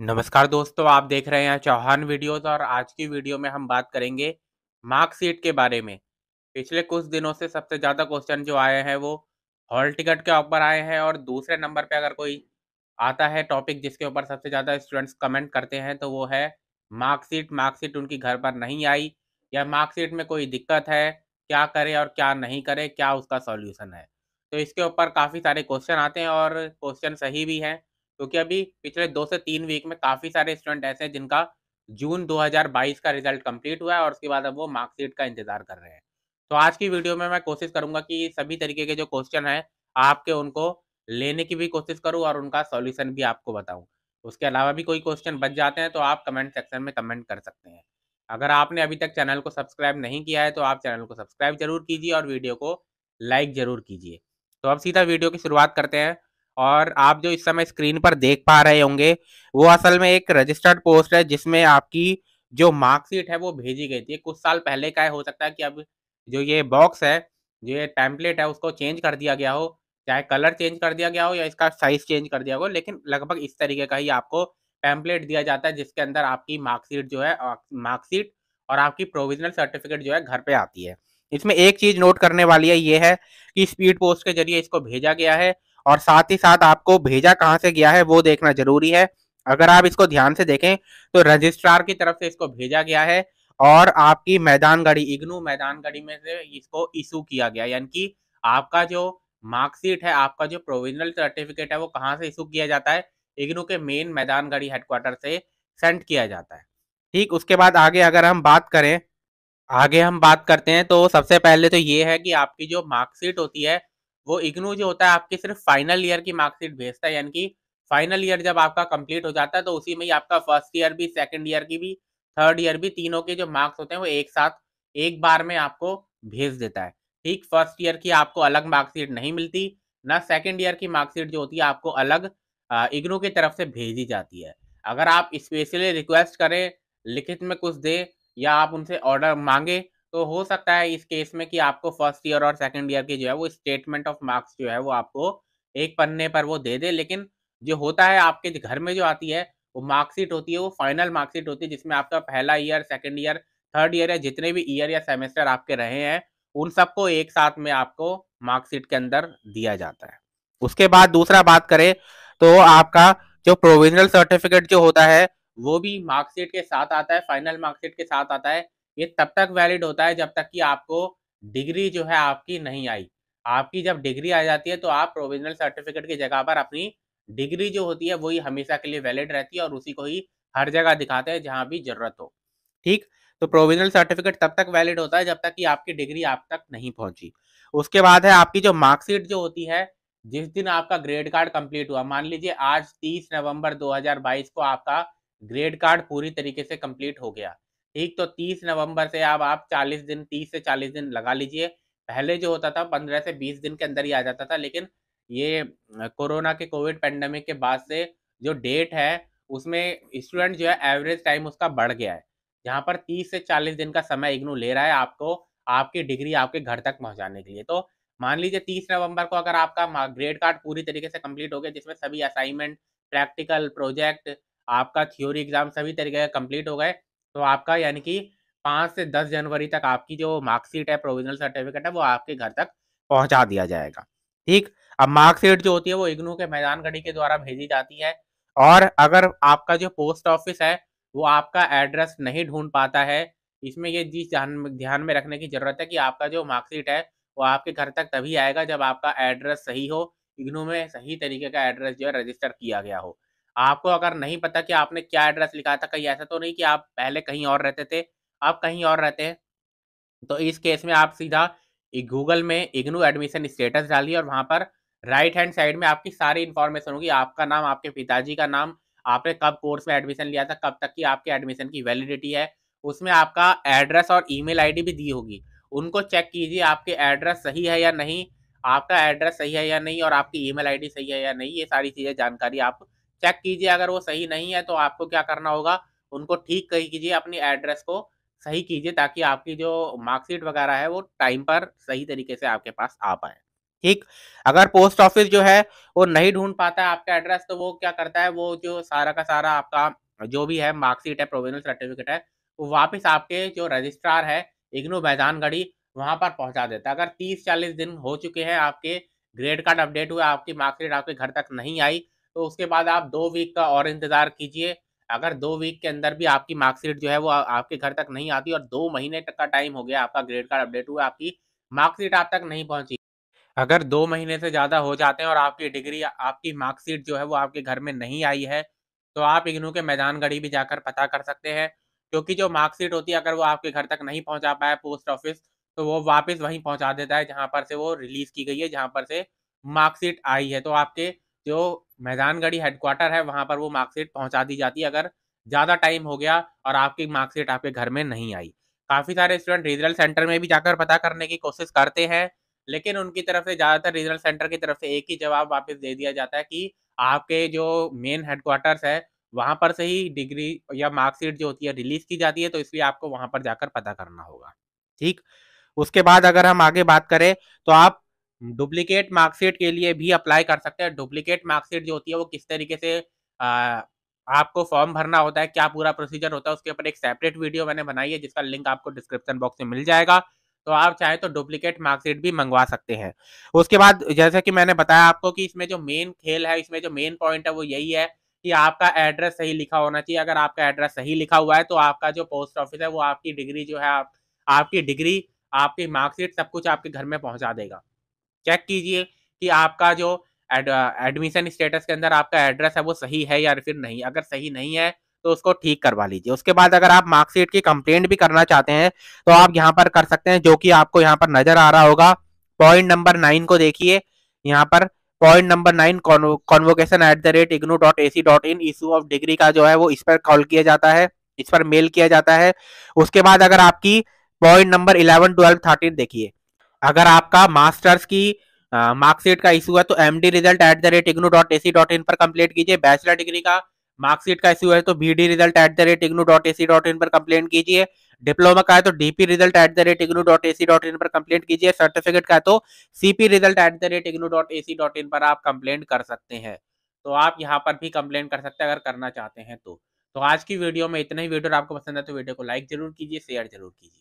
नमस्कार दोस्तों आप देख रहे हैं चौहान वीडियोस और आज की वीडियो में हम बात करेंगे मार्कशीट के बारे में पिछले कुछ दिनों से सबसे ज़्यादा क्वेश्चन जो आए हैं वो हॉल टिकट के ऊपर आए हैं और दूसरे नंबर पे अगर कोई आता है टॉपिक जिसके ऊपर सबसे ज़्यादा स्टूडेंट्स कमेंट करते हैं तो वो है मार्कशीट मार्कशीट उनकी घर पर नहीं आई या मार्कशीट में कोई दिक्कत है क्या करे और क्या नहीं करे क्या उसका सॉल्यूशन है तो इसके ऊपर काफ़ी सारे क्वेश्चन आते हैं और क्वेश्चन सही भी हैं क्योंकि तो अभी पिछले दो से तीन वीक में काफ़ी सारे स्टूडेंट ऐसे हैं जिनका जून 2022 का रिजल्ट कंप्लीट हुआ है और उसके बाद अब वो मार्कशीट का इंतजार कर रहे हैं तो आज की वीडियो में मैं कोशिश करूंगा कि सभी तरीके के जो क्वेश्चन है आपके उनको लेने की भी कोशिश करूँ और उनका सॉल्यूशन भी आपको बताऊँ उसके अलावा भी कोई क्वेश्चन बच जाते हैं तो आप कमेंट सेक्शन में कमेंट कर सकते हैं अगर आपने अभी तक चैनल को सब्सक्राइब नहीं किया है तो आप चैनल को सब्सक्राइब जरूर कीजिए और वीडियो को लाइक जरूर कीजिए तो अब सीधा वीडियो की शुरुआत करते हैं और आप जो इस समय स्क्रीन पर देख पा रहे होंगे वो असल में एक रजिस्टर्ड पोस्ट है जिसमें आपकी जो मार्कशीट है वो भेजी गई थी कुछ साल पहले का है हो सकता है कि अब जो ये बॉक्स है जो ये टैंपलेट है उसको चेंज कर दिया गया हो चाहे कलर चेंज कर दिया गया हो या इसका साइज चेंज कर दिया हो लेकिन लगभग इस तरीके का ही आपको टैंपलेट दिया जाता है जिसके अंदर आपकी मार्कशीट जो है मार्कशीट और आपकी प्रोविजनल सर्टिफिकेट जो है घर पे आती है इसमें एक चीज नोट करने वाली है ये है कि स्पीड पोस्ट के जरिए इसको भेजा गया है और साथ ही साथ आपको भेजा कहाँ से गया है वो देखना जरूरी है अगर आप इसको ध्यान से देखें तो रजिस्ट्रार की तरफ से इसको भेजा गया है और आपकी मैदान गाड़ी इग्नू मैदान गाड़ी में से इसको इशू किया गया यानी कि आपका जो मार्कशीट है आपका जो प्रोविजनल सर्टिफिकेट है वो कहाँ से इशू किया जाता है इग्नू के मेन मैदान गाड़ी हेडक्वार्टर से सेंड किया जाता है ठीक उसके बाद आगे अगर हम बात करें आगे हम बात करते हैं तो सबसे पहले तो ये है कि आपकी जो मार्कशीट होती है वो इग्नू जो होता है आपके सिर्फ फाइनल ईयर की मार्कशीट भेजता है यानी कि फाइनल ईयर जब आपका कंप्लीट हो जाता है तो उसी में ही आपका फर्स्ट ईयर भी सेकंड ईयर की भी थर्ड ईयर भी तीनों के जो मार्क्स होते हैं वो एक साथ एक बार में आपको भेज देता है ठीक फर्स्ट ईयर की आपको अलग मार्कशीट नहीं मिलती ना सेकेंड ईयर की मार्कशीट जो होती है आपको अलग इग्नू की तरफ से भेजी जाती है अगर आप स्पेशली रिक्वेस्ट करें लिखित में कुछ दे या आप उनसे ऑर्डर मांगे तो हो सकता है इस केस में कि आपको फर्स्ट ईयर और सेकेंड ईयर की जो है वो स्टेटमेंट ऑफ मार्क्स जो है वो आपको एक पन्ने पर वो दे दे लेकिन जो होता है आपके घर में जो आती है वो मार्कशीट होती है वो फाइनल मार्कशीट होती है जिसमें आपका पहला year second year third year या जितने भी ईयर या सेमेस्टर आपके रहे हैं उन सबको एक साथ में आपको मार्कशीट के अंदर दिया जाता है उसके बाद दूसरा बात करें तो आपका जो प्रोविजनल सर्टिफिकेट जो होता है वो भी मार्कशीट के साथ आता है फाइनल मार्कशीट के साथ आता है ये तब तक वैलिड होता है जब तक कि आपको डिग्री जो है आपकी नहीं आई आपकी जब डिग्री आ जाती है तो आप प्रोविजनल सर्टिफिकेट की जगह पर अपनी डिग्री जो होती है वही हमेशा के लिए वैलिड रहती है और उसी को ही हर जगह दिखाते हैं जहां भी जरूरत हो ठीक तो प्रोविजनल सर्टिफिकेट तब तक वैलिड होता है जब तक कि आपकी डिग्री आप तक नहीं पहुंची उसके बाद है आपकी जो मार्कशीट जो होती है जिस दिन आपका ग्रेड कार्ड कंप्लीट हुआ मान लीजिए आज 30 नवंबर 2022 को आपका ग्रेड कार्ड पूरी तरीके से कंप्लीट हो गया ठीक तो 30 नवंबर से अब आप 40 दिन 30 से 40 दिन लगा लीजिए पहले जो होता था 15 से 20 दिन के अंदर ही आ जाता था लेकिन ये कोरोना के कोविड पेंडेमिक के बाद से जो डेट है उसमें स्टूडेंट जो है एवरेज टाइम उसका बढ़ गया है जहाँ पर 30 से 40 दिन का समय इग्नू ले रहा है आपको आपकी डिग्री आपके घर तक पहुँचाने के लिए तो मान लीजिए तीस नवंबर को अगर आपका ग्रेड कार्ड पूरी तरीके से कम्प्लीट हो गया जिसमें सभी असाइनमेंट प्रैक्टिकल प्रोजेक्ट आपका थ्योरी एग्जाम सभी तरीके का कम्प्लीट हो गए तो आपका यानी कि पाँच से दस जनवरी तक आपकी जो मार्कशीट है प्रोविजनल सर्टिफिकेट है वो आपके घर तक पहुंचा दिया जाएगा ठीक अब मार्कशीट जो होती है वो इग्नू के मैदान घड़ी के द्वारा भेजी जाती है और अगर आपका जो पोस्ट ऑफिस है वो आपका एड्रेस नहीं ढूंढ पाता है इसमें ये चीज ध्यान में रखने की जरूरत है कि आपका जो मार्कशीट है वो आपके घर तक तभी आएगा जब आपका एड्रेस सही हो इग्नू में सही तरीके का एड्रेस जो है रजिस्टर किया गया हो आपको अगर नहीं पता कि आपने क्या एड्रेस लिखा था कहीं ऐसा तो नहीं कि आप पहले कहीं और रहते थे आप कहीं और रहते हैं तो इस केस में आप सीधा गूगल में इग्नू एडमिशन स्टेटस डालिए और वहाँ पर राइट हैंड साइड में आपकी सारी इन्फॉर्मेशन होगी आपका नाम आपके पिताजी का नाम आपने कब कोर्स में एडमिशन लिया था कब तक की आपके एडमिशन की वैलिडिटी है उसमें आपका एड्रेस और ईमेल आईडी भी दी होगी उनको चेक कीजिए आपके एड्रेस सही है या नहीं आपका एड्रेस सही है या नहीं और आपकी ईमेल आईडी सही है या नहीं ये सारी चीज़ें जानकारी आप चेक कीजिए अगर वो सही नहीं है तो आपको क्या करना होगा उनको ठीक कीजिए अपनी एड्रेस को सही कीजिए ताकि आपकी जो मार्कशीट वगैरह है वो टाइम पर सही तरीके से आपके पास आ पाए ठीक अगर पोस्ट ऑफिस जो है वो नहीं ढूंढ पाता है आपका एड्रेस तो वो क्या करता है वो जो सारा का सारा आपका जो भी है मार्कशीट है प्रोविजनल सर्टिफिकेट है वो वापस आपके जो रजिस्ट्रार है इग्नू मैदानगढ़ी वहां पर पहुंचा देता है अगर तीस चालीस दिन हो चुके हैं आपके ग्रेड कार्ड अपडेट हुआ आपकी मार्कशीट आपके घर तक नहीं आई तो उसके बाद आप दो वीक का और इंतज़ार कीजिए अगर दो वीक के अंदर भी आपकी मार्कशीट जो है वो आपके घर तक नहीं आती और दो महीने तक का टाइम हो गया आपका ग्रेड कार्ड अपडेट हुआ आपकी मार्कशीट आप तक नहीं पहुंची अगर दो महीने से ज़्यादा हो जाते हैं और आपकी डिग्री आपकी मार्कशीट जो है वो आपके घर में नहीं आई है तो आप इग्नू के मैदान गढ़ी भी जाकर पता कर सकते हैं क्योंकि जो मार्कशीट होती है अगर वो आपके घर तक नहीं पहुंचा पाया पोस्ट ऑफिस तो वो वापस वहीं पहुंचा देता है जहां पर से वो रिलीज की गई है जहां पर से मार्कशीट आई है तो आपके जो मैदानगढ़ी हेडक्वार्टर है वहां पर वो मार्कशीट पहुंचा दी जाती है अगर ज़्यादा टाइम हो गया और आपकी मार्कशीट आपके घर में नहीं आई काफ़ी सारे स्टूडेंट रीजनल सेंटर में भी जाकर पता करने की कोशिश करते हैं लेकिन उनकी तरफ से ज़्यादातर रीजनल सेंटर की तरफ से एक ही जवाब वापस दे दिया जाता है कि आपके जो मेन हेडक्वार्टर्स है वहां पर से ही डिग्री या मार्कशीट जो होती है रिलीज की जाती है तो इसलिए आपको वहां पर जाकर पता करना होगा ठीक उसके बाद अगर हम आगे बात करें तो आप डुप्लीकेट मार्कशीट के लिए भी अप्लाई कर सकते हैं डुप्लीकेट मार्कशीट जो होती है वो किस तरीके से आ, आपको फॉर्म भरना होता है क्या पूरा प्रोसीजर होता है उसके ऊपर एक सेपरेट वीडियो मैंने बनाई है जिसका लिंक आपको डिस्क्रिप्शन बॉक्स में मिल जाएगा तो आप चाहे तो डुप्लीकेट मार्कशीट भी मंगवा सकते हैं उसके बाद जैसे कि मैंने बताया आपको कि इसमें जो मेन खेल है इसमें जो मेन पॉइंट है वो यही है कि आपका एड्रेस सही लिखा होना चाहिए अगर आपका एड्रेस सही लिखा हुआ है तो आपका जो पोस्ट ऑफिस है वो आपकी डिग्री जो है आप, आपकी डिग्री आपकी मार्कशीट सब कुछ आपके घर में पहुंचा देगा चेक कीजिए कि आपका जो एडमिशन स्टेटस के अंदर आपका एड्रेस है वो सही है या फिर नहीं अगर सही नहीं है तो उसको ठीक करवा लीजिए उसके बाद अगर आप मार्कशीट की कंप्लेंट भी करना चाहते हैं तो आप यहाँ पर कर सकते हैं जो कि आपको यहाँ पर नजर आ रहा होगा पॉइंट नंबर नाइन को देखिए यहाँ पर point number nine convocation at the rate IGNOU dot A C dot in issue of degree का जो है वो इस पर कॉल किया जाता है इस पर मेल किया जाता है उसके बाद अगर आपकी point number eleven twelve thirteen देखिए अगर आपका मास्टर्स की मार्कशीट का इशू है तो M D result at the rate IGNOU dot A C dot in पर कंप्लेट कीजिए बैचलर डिग्री का मार्कशीट का इशू है तो B D result at the rate IGNOU dot A C dot in पर कंप्लेट कीजिए डिप्लोमा का है तो DP result at the rate IGNOU dot A C dot in पर कंप्लेट कीजिए सर्टिफिकेट का है तो CP result at the rate IGNOU dot A C dot in पर आप कंप्लेंट कर सकते हैं तो आप यहाँ पर भी कंप्लेंट कर सकते हैं अगर करना चाहते हैं तो तो आज की वीडियो में इतना ही वीडियो आपको पसंद है तो वीडियो को लाइक जरूर कीजिए शेयर जरूर कीजिए